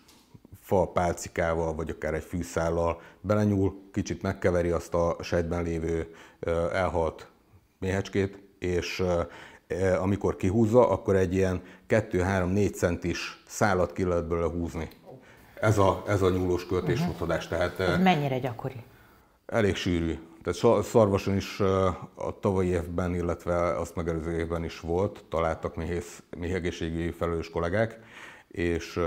fa pálcikával, vagy akár egy fűszállal belenyúl, kicsit megkeveri azt a sejtben lévő elhalt méhecskét, és amikor kihúzza, akkor egy ilyen 2-3-4 centis szálat ki lehet belőle húzni. Ez a, ez a nyúlós mhm. utadás, Tehát, ez mennyire gyakori? Elég sűrű. Tehát szarvason is a tavalyi évben, illetve azt megelőző évben is volt, találtak méhegészségügyi felelős kollégák, és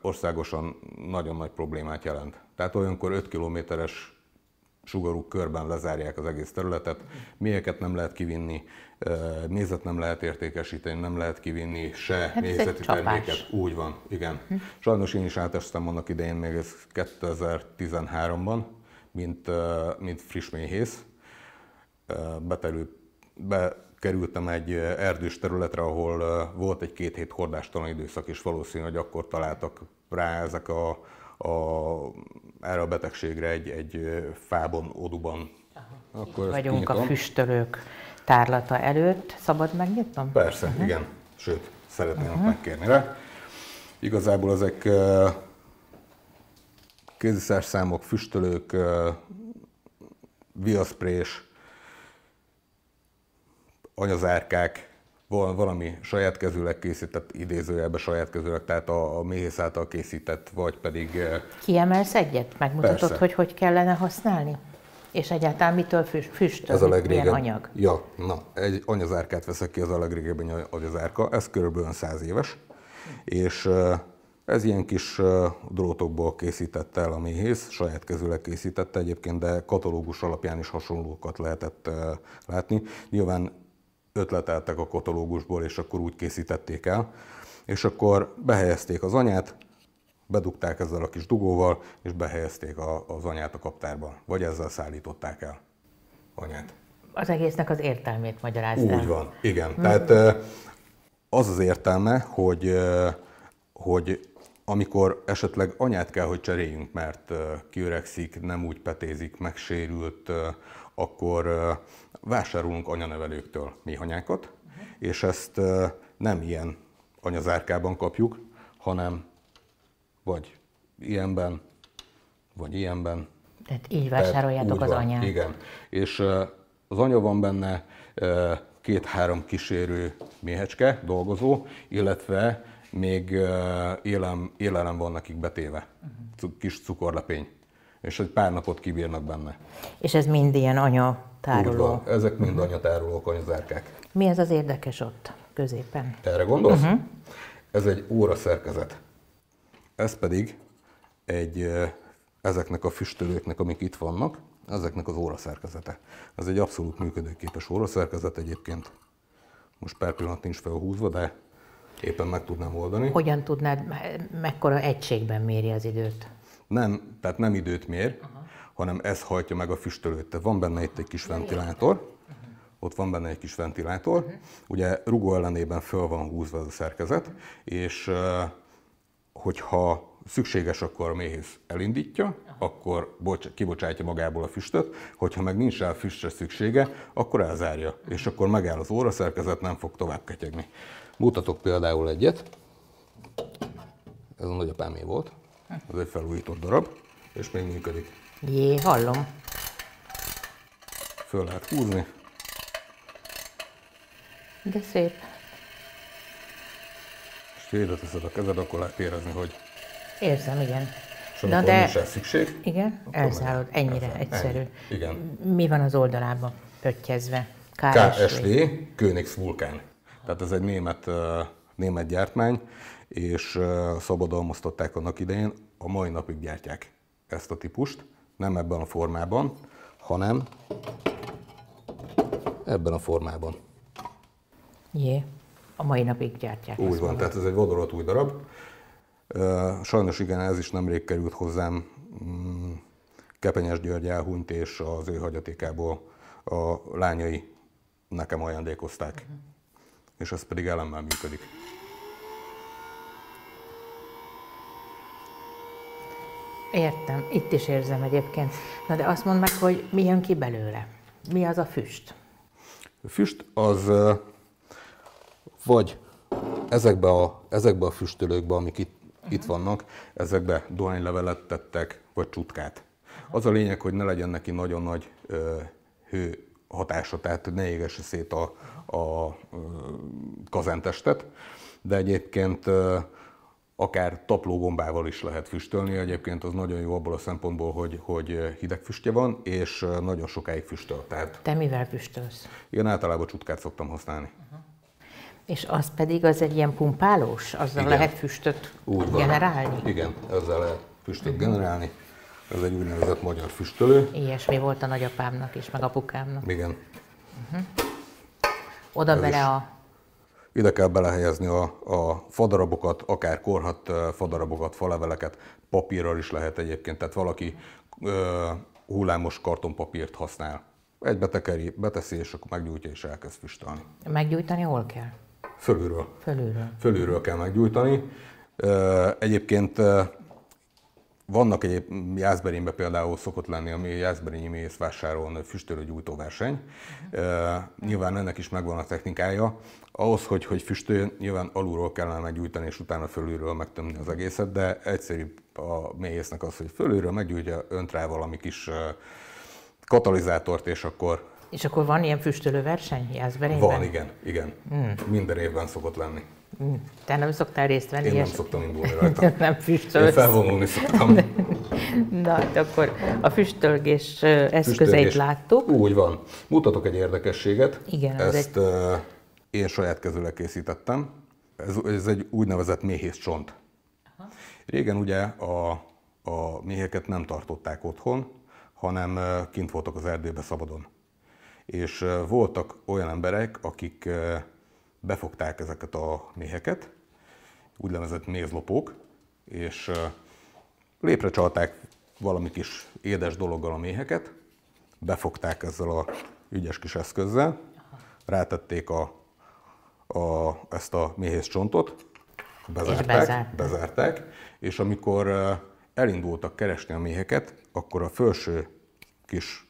országosan nagyon nagy problémát jelent. Tehát olyankor 5 kilométeres sugarú körben lezárják az egész területet, mélyeket nem lehet kivinni, mézet nem lehet értékesíteni, nem lehet kivinni se hát mézeti terméket. Úgy van, igen. Sajnos én is átestem annak idején még ez 2013-ban, mint, mint friss méhész. Beterült, be, kerültem egy erdős területre, ahol volt egy két hét hordástalan időszak, és valószínű, hogy akkor találtak rá ezek a, a, erre a betegségre egy, egy fában, oduban. Aha. Akkor vagyunk kinyitom. a füstölők tárlata előtt. Szabad megnyitnom? Persze, uh-huh. igen. Sőt, szeretném uh-huh. megkérni rá. Igazából ezek számok füstölők, viaszprés, anyazárkák, valami saját kezűleg készített, idézőjelben saját kezűleg, tehát a, a méhész által készített, vagy pedig... Eh, Kiemelsz egyet? Megmutatod, persze. hogy hogy kellene használni? És egyáltalán mitől füst, füstöl, ez a legrégebbi anyag? Ja, na, egy anyazárkát veszek ki, az a legrégebbi anyazárka, ez körülbelül 100 éves, és eh, ez ilyen kis eh, drótokból készített el a méhész, saját kezűleg készítette egyébként, de katalógus alapján is hasonlókat lehetett látni. Nyilván ötleteltek a katalógusból, és akkor úgy készítették el. És akkor behelyezték az anyát, bedugták ezzel a kis dugóval, és behelyezték a, az anyát a kaptárba. Vagy ezzel szállították el anyát. Az egésznek az értelmét magyarázta. Úgy van, igen. Mm. Tehát az az értelme, hogy, hogy amikor esetleg anyát kell, hogy cseréljünk, mert kiöregszik, nem úgy petézik, megsérült, akkor vásárolunk anyanevelőktől méhanyákat, és ezt nem ilyen anyazárkában kapjuk, hanem vagy ilyenben, vagy ilyenben. Tehát így vásároljátok Tehát az anyát. Igen, és az anya van benne, két-három kísérő méhecske, dolgozó, illetve még élem, élelem van nekik betéve, kis cukorlepény és egy pár napot kibírnak benne. És ez mind ilyen anya tároló? Úgy van, ezek mind mhm. anya tárolók, anyazárkák. Mi ez az érdekes ott középen? Erre gondolsz? Uh-huh. Ez egy óra szerkezet. Ez pedig egy ezeknek a füstölőknek, amik itt vannak, ezeknek az óra szerkezete. Ez egy abszolút működőképes óra szerkezet egyébként. Most per pillanat nincs felhúzva, de éppen meg tudnám oldani. Hogyan tudnád, mekkora egységben méri az időt? nem, tehát nem időt mér, Aha. hanem ez hajtja meg a füstölőt. Tehát van benne itt egy kis ventilátor, ott van benne egy kis ventilátor, uh-huh. ugye rugó ellenében föl van húzva ez a szerkezet, uh-huh. és hogyha szükséges, akkor a méhész elindítja, uh-huh. akkor bocs, kibocsátja magából a füstöt, hogyha meg nincs rá füstre szüksége, akkor elzárja, uh-huh. és akkor megáll az óra szerkezet, nem fog tovább ketyegni. Mutatok például egyet, ez a nagyapámé volt, ez egy felújított darab, és még működik. Jé, hallom. Föl lehet húzni. De szép. És félre teszed a kezed, akkor lehet érezni, hogy... Érzem, igen. És Na de... nincs szükség, igen, elszállod. Ennyire elszáll. egyszerű. Ennyi. Igen. Mi van az oldalában pöttyezve? KSV. KSV, Königs Vulkán. Tehát ez egy német, német gyártmány, és szabadalmaztatták annak idején, a mai napig gyártják ezt a típust, nem ebben a formában, hanem ebben a formában. Jé, a mai napig gyártják. Úgy van, tehát ez egy vodolat új darab. Sajnos igen, ez is nemrég került hozzám. Mm, Kepenyes György elhunyt, és az ő hagyatékából a lányai nekem ajándékozták. Uh-huh. És ez pedig elemmel működik. Értem, itt is érzem egyébként. Na de azt mondd meg, hogy mi jön ki belőle? Mi az a füst? A füst az vagy ezekbe a, ezekbe a füstölőkbe, amik itt, uh-huh. itt mhm. vannak, ezekbe dohánylevelet tettek, vagy csutkát. Uh-huh. Az a lényeg, hogy ne legyen neki nagyon nagy ö, hő hatása, tehát ne égesse szét a, a ö, kazentestet, de egyébként ö, akár taplógombával is lehet füstölni. Egyébként az nagyon jó abból a szempontból, hogy, hogy hideg füstje van, és nagyon sokáig füstöl. Tehát Te mivel füstölsz? Én általában csutkát szoktam használni. Uh-huh. És az pedig az egy ilyen pumpálós? Azzal Igen. lehet füstöt Úgy van. generálni? Igen, ezzel lehet füstöt uh-huh. generálni. Ez egy úgynevezett magyar füstölő. Ilyesmi volt a nagyapámnak is, meg apukámnak. Igen. Uh-huh. Oda-bele a ide kell belehelyezni a, a fadarabokat, akár korhat fadarabokat, faleveleket, papírral is lehet egyébként, tehát valaki ö, hullámos kartonpapírt használ. Egy betekeri beteszi, és akkor meggyújtja, és elkezd füstölni. Meggyújtani hol kell? Fölülről. Fölülről. Fölülről kell meggyújtani. Egyébként vannak egy Jászberényben például szokott lenni, ami Jászberényi mész vásáron füstölőgyújtó verseny. Uh-huh. Nyilván ennek is megvan a technikája. Ahhoz, hogy, hogy füstöljön, nyilván alulról kellene meggyújtani, és utána fölülről megtömni az egészet, de egyszerűbb a méhésznek az, hogy fölülről meggyújtja, önt rá valami kis katalizátort, és akkor és akkor van ilyen füstölő verseny Jászberényben? Van, igen, igen. Hmm. Minden évben szokott lenni. Mm. Te nem szoktál részt venni? Én nem szoktam indulni rajta. nem füstölsz. Én felvonulni szoktam. Na, hát akkor a füstölgés eszközeit füstölgés. láttuk. Úgy van. Mutatok egy érdekességet. Igen, Ezt egy... én saját kezőleg készítettem. Ez, ez egy úgynevezett méhész csont. Régen ugye a, a méheket nem tartották otthon, hanem kint voltak az erdőbe szabadon. És voltak olyan emberek, akik befogták ezeket a méheket, úgynevezett mézlopók, és lépre csalták valami kis édes dologgal a méheket, befogták ezzel a ügyes kis eszközzel, rátették a, a, ezt a méhész csontot, bezárták, és bezárták, és amikor elindultak keresni a méheket, akkor a felső kis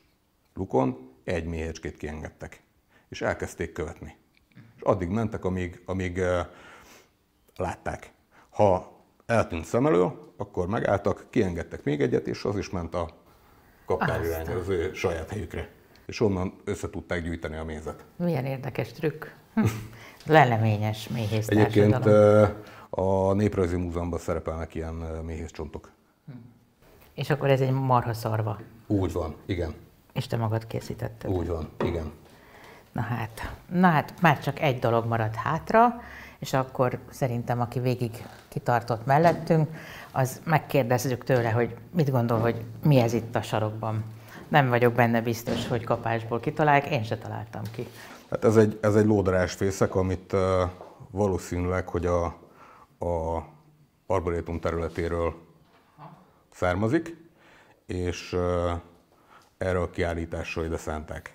lukon egy méhecskét kiengedtek, és elkezdték követni és addig mentek, amíg, amíg látták. Ha eltűnt szem elől, akkor megálltak, kiengedtek még egyet, és az is ment a kaptár az ő saját helyükre. És onnan össze tudták gyűjteni a mézet. Milyen érdekes trükk. Hm. Leleményes méhész Egyébként a Néprajzi Múzeumban szerepelnek ilyen méhész csontok. Hm. És akkor ez egy marha szarva. Úgy van, igen. És te magad készítetted. Úgy van, igen. Na hát, na hát már csak egy dolog maradt hátra, és akkor szerintem, aki végig kitartott mellettünk, az megkérdezzük tőle, hogy mit gondol, hogy mi ez itt a sarokban. Nem vagyok benne biztos, hogy kapásból kitalálják, én se találtam ki. Hát ez egy, ez egy lódarásfészek, amit uh, valószínűleg, hogy a, a arborétum területéről származik, és uh, erre a kiállításra ide szánták.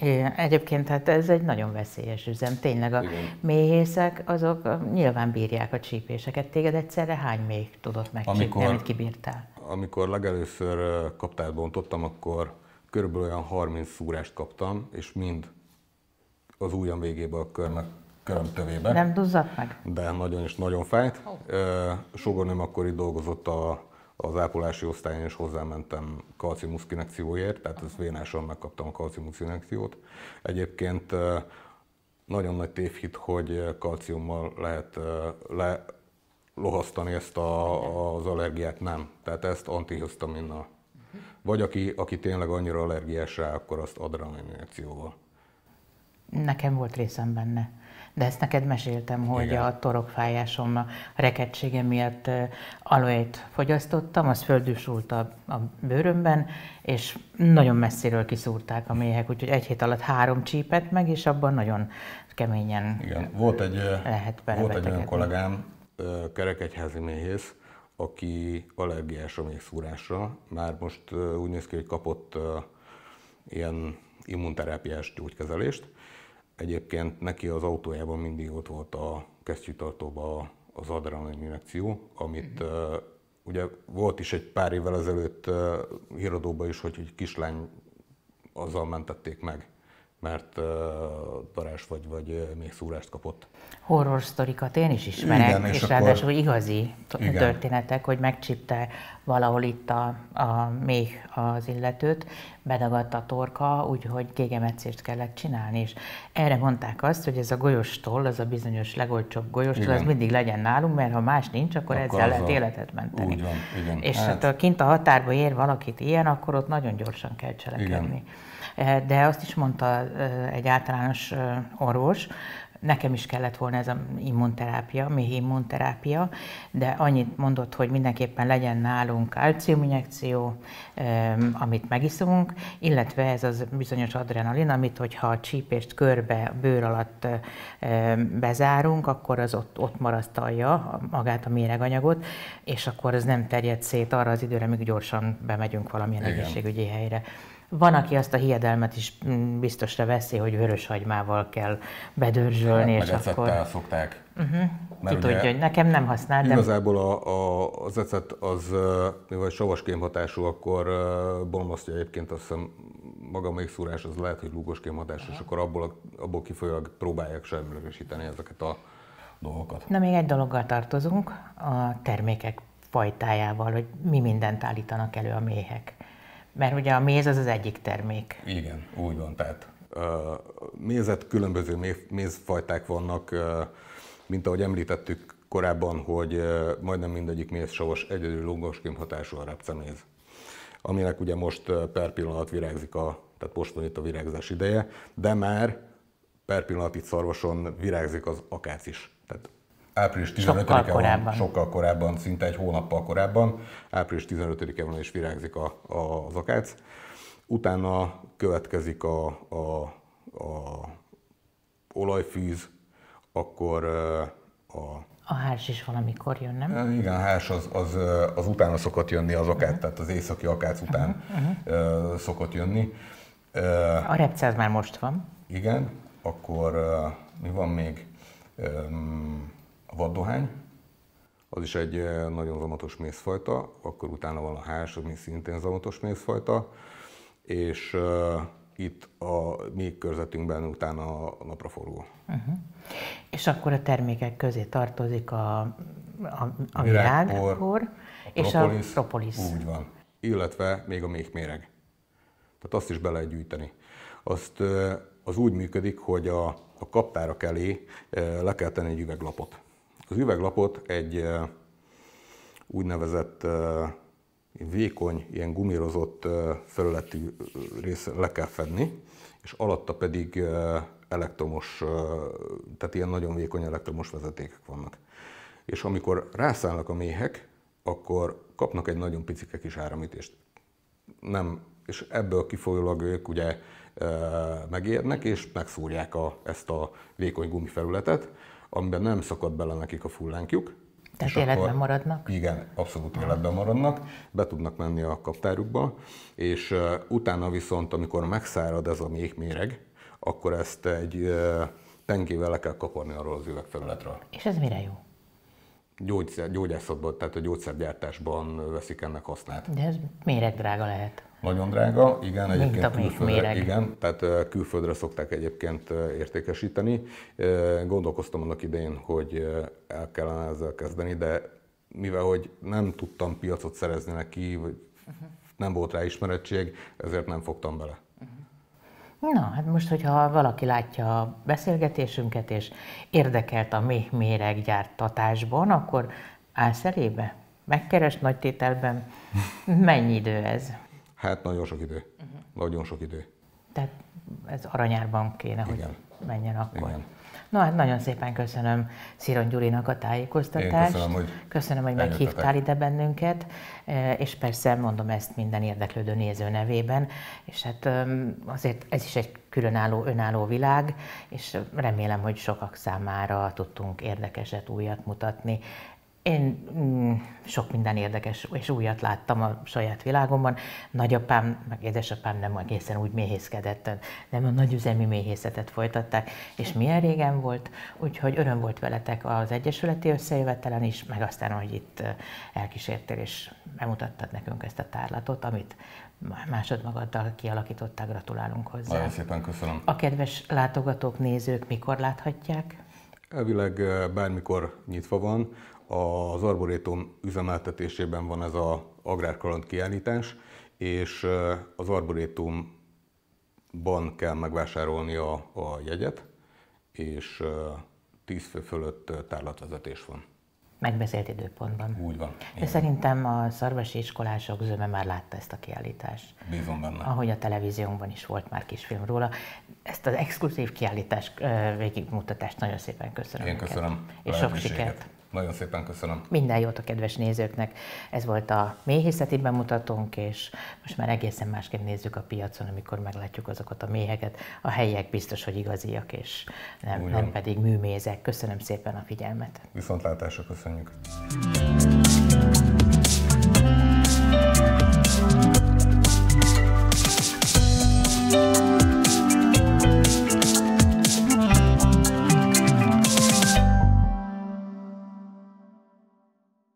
Igen, egyébként hát ez egy nagyon veszélyes üzem. Tényleg a Igen. méhészek azok nyilván bírják a csípéseket. Téged egyszerre hány még tudott megcsípni, amikor, amit kibírtál? Amikor legelőször kaptát bontottam, akkor körülbelül olyan 30 szúrást kaptam, és mind az ujjam végébe a körnek köröm tövébe. Nem duzzadt meg? De nagyon és nagyon fájt. Oh. Sogornőm akkor itt dolgozott a az ápolási osztályon is hozzámentem kalciumusz kinekcióért, tehát ez vénáson megkaptam a kalciumusz kinekciót. Egyébként nagyon nagy tévhit, hogy kalciummal lehet le, lohasztani ezt a, az allergiát, nem. Tehát ezt antihistaminnal. Vagy aki, aki tényleg annyira allergiás rá, akkor azt adrenalininjekcióval. Nekem volt részem benne de ezt neked meséltem, hogy Igen. a torokfájásom, a rekedtségem miatt aloét fogyasztottam, az földűsült a, a bőrömben, és nagyon messziről kiszúrták a méhek, úgyhogy egy hét alatt három csípett meg, és abban nagyon keményen Igen. Volt egy, lehet Volt egy olyan kollégám, kerekegyházi méhész, aki allergiás a mészúrásra. Már most úgy néz ki, hogy kapott ilyen immunterápiás gyógykezelést, Egyébként neki az autójában mindig ott volt a kesztyűtartóban az adrenalin injekció, amit uh-huh. uh, ugye volt is egy pár évvel ezelőtt uh, híradóban is, hogy egy kislány azzal mentették meg mert darás vagy, vagy még szúrást kapott. Horror sztorikat én is ismerek, igen, és, és akkor... ráadásul igazi igen. történetek, hogy megcsipte valahol itt a, a még az illetőt, bedagadt a torka, úgyhogy kégemetszést kellett csinálni, és erre mondták azt, hogy ez a golyostól, az a bizonyos legolcsóbb golyostól, igen. az mindig legyen nálunk, mert ha más nincs, akkor, akkor ezzel lehet a... életet menteni. Úgy van, igen. És hát... hát kint a határba ér valakit ilyen, akkor ott nagyon gyorsan kell cselekedni. Igen. Eh, de azt is mondta eh, egy általános eh, orvos, nekem is kellett volna ez a immunterápia, mi immunterápia, de annyit mondott, hogy mindenképpen legyen nálunk kalciuminjekció, amit megiszunk, illetve ez az bizonyos adrenalin, amit hogyha a csípést körbe, bőr alatt bezárunk, akkor az ott, ott marasztalja magát a méreganyagot, és akkor ez nem terjed szét arra az időre, míg gyorsan bemegyünk valamilyen Igen. egészségügyi helyre. Van, aki azt a hiedelmet is mm, biztosra veszi, hogy vöröshagymával kell bedörzsölni, hát, és akkor... szokták. Uh-huh. Mert Ki tudja, hogy nekem nem használ, Igazából a, a, az ecet az, mivel savas hatású, akkor bomlasztja egyébként azt hiszem maga még szúrás az lehet, hogy lúgos kémhatású, és akkor abból, abból kifolyólag próbálják semlegesíteni ezeket a dolgokat. Na, még egy dologgal tartozunk, a termékek fajtájával, hogy mi mindent állítanak elő a méhek. Mert ugye a méz az az egyik termék. Igen, úgy van. Tehát mézet különböző mézfajták vannak, mint ahogy említettük korábban, hogy majdnem mindegyik savas, egyedül lungos kémhatású a repceméz, aminek ugye most per pillanat virágzik a, tehát most van itt a virágzás ideje, de már per pillanat itt szarvason virágzik az akác is. Tehát április 15 én sokkal korábban. sokkal korábban, szinte egy hónappal korábban, április 15-e van és virágzik a, a, az akác. Utána következik a, a, a olajfűz, akkor a a hárs is valamikor jön, nem? Igen, a hárs az, az, az utána szokott jönni az akát, uh-huh. tehát az északi akác uh-huh, után uh-huh. uh, szokott jönni. Uh, a repce az már most van. Igen, akkor uh, mi van még? Um, a vaddohány, az is egy eh, nagyon zamatos mészfajta, akkor utána van a hás, ami szintén zamatos mészfajta, és eh, itt a mi körzetünkben utána a napraforgó. Uh-huh. És akkor a termékek közé tartozik a, a, a virág, virágpor, és a propolis. Úgy van. Illetve még a méhméreg. Tehát azt is be lehet gyűjteni. Azt, eh, az úgy működik, hogy a, a kaptárak elé le kell tenni egy üveglapot. Az üveglapot egy eh, úgynevezett eh, vékony, ilyen gumírozott eh, felületi rész le kell fedni, és alatta pedig elektromos, tehát ilyen nagyon vékony elektromos vezetékek vannak. És amikor rászállnak a méhek, akkor kapnak egy nagyon picike kis áramítést. Nem, és ebből kifolyólag ők ugye megérnek, és megszúrják a, ezt a vékony gumifelületet, amiben nem szakad bele nekik a fullánkjuk. Tehát életben akkor, maradnak? Igen, abszolút életben maradnak, be tudnak menni a kaptárukba, és uh, utána viszont, amikor megszárad ez a méhméreg, akkor ezt egy uh, tengével le kell kaparni arról az üvegfelületről. És ez mire jó? Gyógyszer, gyógyászatban, tehát a gyógyszergyártásban veszik ennek hasznát. De ez drága lehet. Nagyon drága, igen, Mint egyébként külföldre, igen, tehát külföldre szokták egyébként értékesíteni. Gondolkoztam annak idején, hogy el kellene ezzel kezdeni, de mivel hogy nem tudtam piacot szerezni neki, vagy uh-huh. nem volt rá ismerettség, ezért nem fogtam bele. Mhm. Na, hát most, hogyha valaki látja a beszélgetésünket, és érdekelt a méh méreggyártatásban, akkor állsz elébe? Megkeres nagy tételben? Mennyi idő ez? Hát nagyon sok idő. Uh-huh. Nagyon sok idő. Tehát ez aranyárban kéne, Igen. hogy menjen akkor. Igen. Na hát nagyon szépen köszönöm Sziron Gyurinak a tájékoztatást. Én köszönöm, hogy, köszönöm, hogy meghívtál ide bennünket, e, és persze mondom ezt minden érdeklődő néző nevében, és hát azért ez is egy különálló, önálló világ, és remélem, hogy sokak számára tudtunk érdekeset, újat mutatni én mm, sok minden érdekes és újat láttam a saját világomban. Nagyapám, meg édesapám nem egészen úgy méhészkedett, nem a nagyüzemi méhészetet folytatták, és milyen régen volt, úgyhogy öröm volt veletek az Egyesületi Összejövetelen is, meg aztán, hogy itt elkísértél és bemutattad nekünk ezt a tárlatot, amit másodmagaddal kialakítottál, gratulálunk hozzá. Nagyon szépen köszönöm. A kedves látogatók, nézők mikor láthatják? Elvileg bármikor nyitva van, az Arborétum üzemeltetésében van ez az agrárkaland kiállítás, és az Arborétumban kell megvásárolni a, a jegyet, és 10 fő fölött tárlatvezetés van. Megbeszélt időpontban. Úgy van. De szerintem a szarvasi iskolások zöme már látta ezt a kiállítást. Bízom benne. Ahogy a televíziónkban is volt már kisfilm róla. Ezt az exkluzív kiállítás végigmutatást nagyon szépen köszönöm. Én köszönöm. És sok sikert. Nagyon szépen köszönöm. Minden jót a kedves nézőknek. Ez volt a méhészeti bemutatónk, és most már egészen másképp nézzük a piacon, amikor meglátjuk azokat a méheket. A helyiek biztos, hogy igaziak, és nem, nem pedig műmézek. Köszönöm szépen a figyelmet. Viszontlátásra köszönjük.